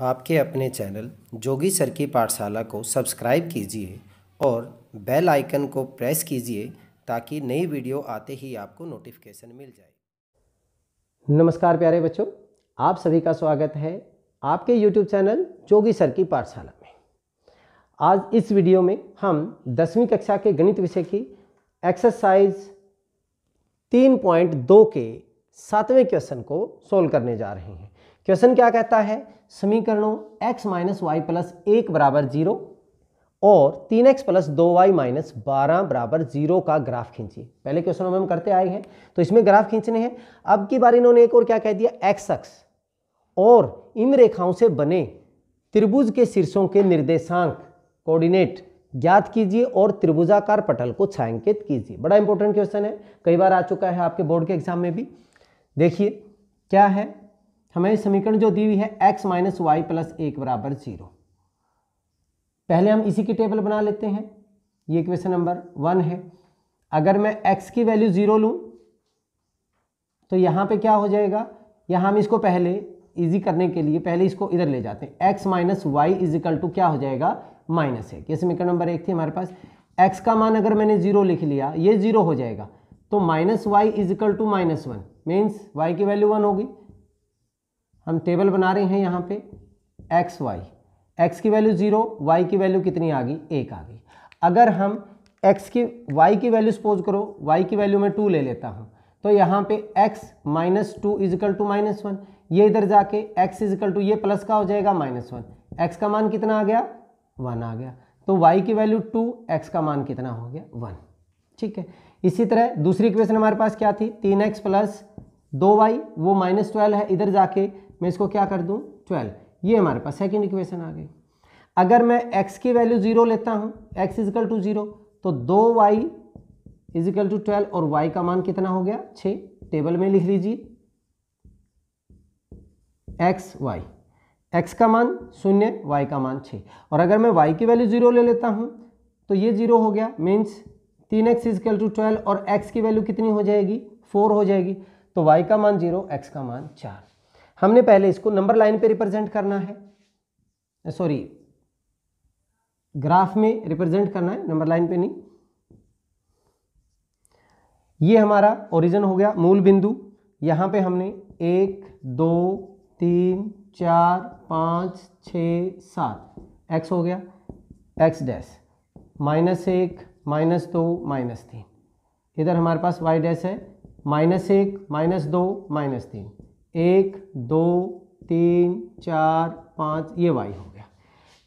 आपके अपने चैनल जोगी सर की पाठशाला को सब्सक्राइब कीजिए और बेल आइकन को प्रेस कीजिए ताकि नई वीडियो आते ही आपको नोटिफिकेशन मिल जाए नमस्कार प्यारे बच्चों आप सभी का स्वागत है आपके यूट्यूब चैनल जोगी सर की पाठशाला में आज इस वीडियो में हम दसवीं कक्षा के गणित विषय की एक्सरसाइज तीन पॉइंट दो के सातवें क्वेश्चन को सोल्व करने जा रहे हैं क्वेश्चन क्या कहता है समीकरणों x माइनस वाई प्लस एक बराबर जीरो और तीन एक्स प्लस दो वाई माइनस बारह बराबर जीरो का ग्राफ खींचिए पहले क्वेश्चनों में हम करते आए हैं तो इसमें ग्राफ खींचने हैं अब की बार इन्होंने एक और क्या कह दिया एक्स अक्ष और इन रेखाओं से बने त्रिभुज के शीर्षों के निर्देशांक कोऑर्डिनेट ज्ञात कीजिए और त्रिभुजाकार पटल को छायांकित कीजिए बड़ा इंपॉर्टेंट क्वेश्चन है कई बार आ चुका है आपके बोर्ड के एग्जाम में भी देखिए क्या है हमें समीकरण जो दी हुई है एक्स माइनस वाई प्लस एक बराबर जीरो पहले हम इसी की टेबल बना लेते हैं ये क्वेश्चन नंबर वन है अगर मैं एक्स की वैल्यू ज़ीरो लूँ तो यहाँ पे क्या हो जाएगा यहाँ हम इसको पहले इजी करने के लिए पहले इसको इधर ले जाते हैं x minus y equal to क्या हो जाएगा माइनस एक ये समीकरण नंबर एक थी हमारे पास एक्स का मान अगर मैंने जीरो लिख लिया ये जीरो हो जाएगा तो minus y equal to minus one means y की वैल्यू वन होगी हम टेबल बना रहे हैं यहाँ पे एक्स वाई एक्स की वैल्यू ज़ीरो वाई की वैल्यू कितनी आ गई एक आ गई अगर हम एक्स की वाई की वैल्यू सपोज करो वाई की वैल्यू मैं टू ले लेता हूँ तो यहाँ पे x minus two equal to minus one ये इधर जाके एक्स इजिकल टू ये प्लस का हो जाएगा माइनस वन एक्स का मान कितना आ गया वन आ गया तो वाई की वैल्यू टू एक्स का मान कितना हो गया वन ठीक है इसी तरह दूसरी इक्वेशन हमारे पास क्या थी तीन एक्स प्लस दो वाई वो माइनस ट्वेल्व है इधर जाके मैं इसको क्या कर दूँ ट्वेल्व ये हमारे पास सेकेंड इक्वेशन आ गई अगर मैं एक्स की वैल्यू जीरो लेता हूँ एक्स इजिकल टू जीरो तो दो वाई इजिकल टू ट्वेल्व और वाई का मान कितना हो गया छः टेबल में लिख लीजिए एक्स वाई एक्स का मान शून्य वाई का मान छः और अगर मैं वाई की वैल्यू जीरो ले लेता हूँ तो ये जीरो हो गया मीन्स तीन एक्स इजिकल टू ट्वेल्व और एक्स की वैल्यू कितनी हो जाएगी फोर हो जाएगी तो वाई का मान जीरो एक्स का मान चार हमने पहले इसको नंबर लाइन पे रिप्रेजेंट करना है सॉरी ग्राफ में रिप्रेजेंट करना है नंबर लाइन पे नहीं ये हमारा ओरिजिन हो गया मूल बिंदु यहां पे हमने एक दो तीन चार पाँच छ सात एक्स हो गया एक्स डैश माइनस एक माइनस दो माइनस तीन इधर हमारे पास वाई डैश है माइनस एक माइनस दो माइनस तीन एक दो तीन चार पाँच ये वाई हो गया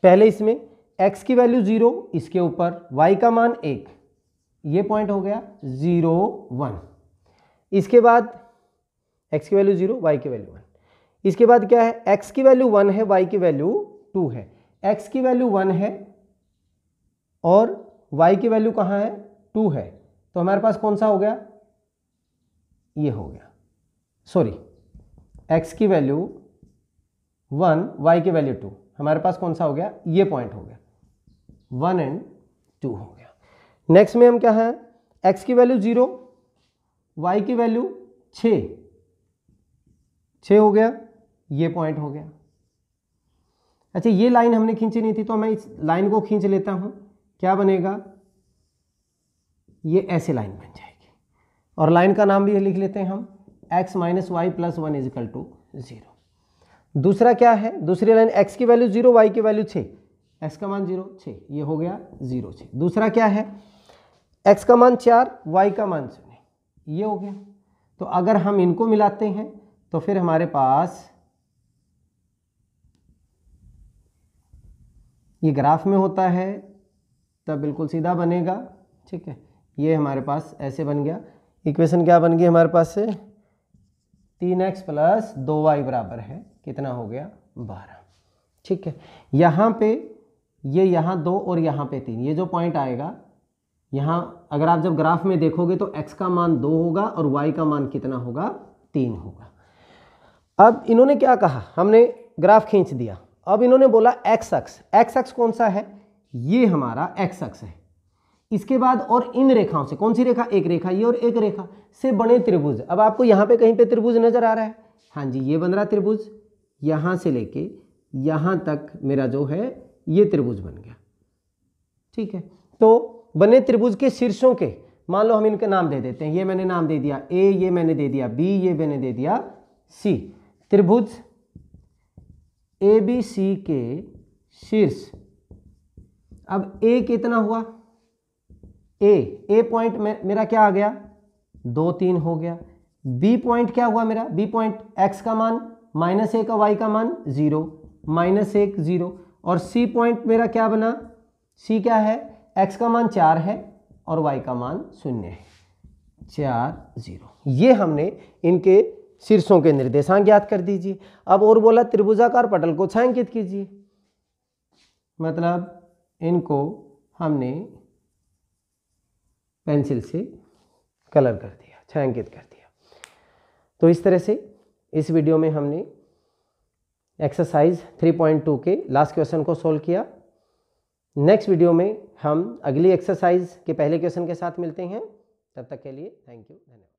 पहले इसमें एक्स की वैल्यू ज़ीरो इसके ऊपर वाई का मान एक ये पॉइंट हो गया ज़ीरो वन इसके बाद एक्स की वैल्यू ज़ीरो वाई की वैल्यू वन इसके बाद क्या है एक्स की वैल्यू वन है वाई की वैल्यू टू है एक्स की वैल्यू वन है और वाई की वैल्यू कहाँ है टू है तो हमारे पास कौन सा हो गया ये हो गया सॉरी एक्स की वैल्यू वन वाई की वैल्यू टू हमारे पास कौन सा हो गया ये पॉइंट हो गया वन एंड टू हो गया नेक्स्ट में हम क्या है एक्स की वैल्यू जीरो वाई की वैल्यू छ छ हो गया ये पॉइंट हो गया अच्छा ये लाइन हमने खींची नहीं थी तो मैं इस लाइन को खींच लेता हूँ क्या बनेगा ये ऐसे लाइन बन जाएगी और लाइन का नाम भी लिख लेते हैं हम x minus y plus one is equal to zero दूसरा क्या है दूसरी लाइन एक्स की वैल्यू जीरो वाई की वैल्यू छः एक्स का मान जीरो छः ये हो गया जीरो छः दूसरा क्या है एक्स का मान चार वाई का मान शून्य ये हो गया तो अगर हम इनको मिलाते हैं तो फिर हमारे पास ये ग्राफ में होता है तब बिल्कुल सीधा बनेगा ठीक है ये हमारे पास ऐसे बन गया इक्वेशन क्या बन गई हमारे पास से तीन एक्स प्लस दो वाई बराबर है कितना हो गया बारह ठीक है यहाँ पे ये यहाँ दो और यहाँ पे तीन ये जो पॉइंट आएगा यहाँ अगर आप जब ग्राफ में देखोगे तो x का मान दो होगा और y का मान कितना होगा तीन होगा अब इन्होंने क्या कहा हमने ग्राफ खींच दिया अब इन्होंने बोला x अक्ष x अक्ष कौन सा है ये हमारा x अक्ष है इसके बाद और इन रेखाओं से कौन सी रेखा एक रेखा ये और एक रेखा से बने त्रिभुज अब आपको यहाँ पे कहीं पे त्रिभुज नज़र आ रहा है हाँ जी ये बन रहा त्रिभुज यहाँ से लेके यहाँ तक मेरा जो है ये त्रिभुज बन गया ठीक है तो बने त्रिभुज के शीर्षों के मान लो हम इनके नाम दे देते हैं ये मैंने नाम दे दिया ए ये मैंने दे दिया बी ये मैंने दे दिया सी त्रिभुज ए बी सी के शीर्ष अब ए कितना हुआ ए ए पॉइंट मेरा क्या आ गया दो तीन हो गया बी पॉइंट क्या हुआ मेरा बी पॉइंट एक्स का मान माइनस ए का वाई का मान ज़ीरो माइनस एक ज़ीरो और सी पॉइंट मेरा क्या बना सी क्या है एक्स का मान चार है और वाई का मान शून्य है चार ज़ीरो ये हमने इनके शीर्षों के निर्देशांक ज्ञात कर दीजिए अब और बोला त्रिभुजाकार पटल को छायांकित कीजिए मतलब इनको हमने पेंसिल से कलर कर दिया छायांकित कर दिया तो इस तरह से इस वीडियो में हमने एक्सरसाइज 3.2 के लास्ट क्वेश्चन को सोल्व किया नेक्स्ट वीडियो में हम अगली एक्सरसाइज के पहले क्वेश्चन के साथ मिलते हैं तब तक के लिए थैंक यू धन्यवाद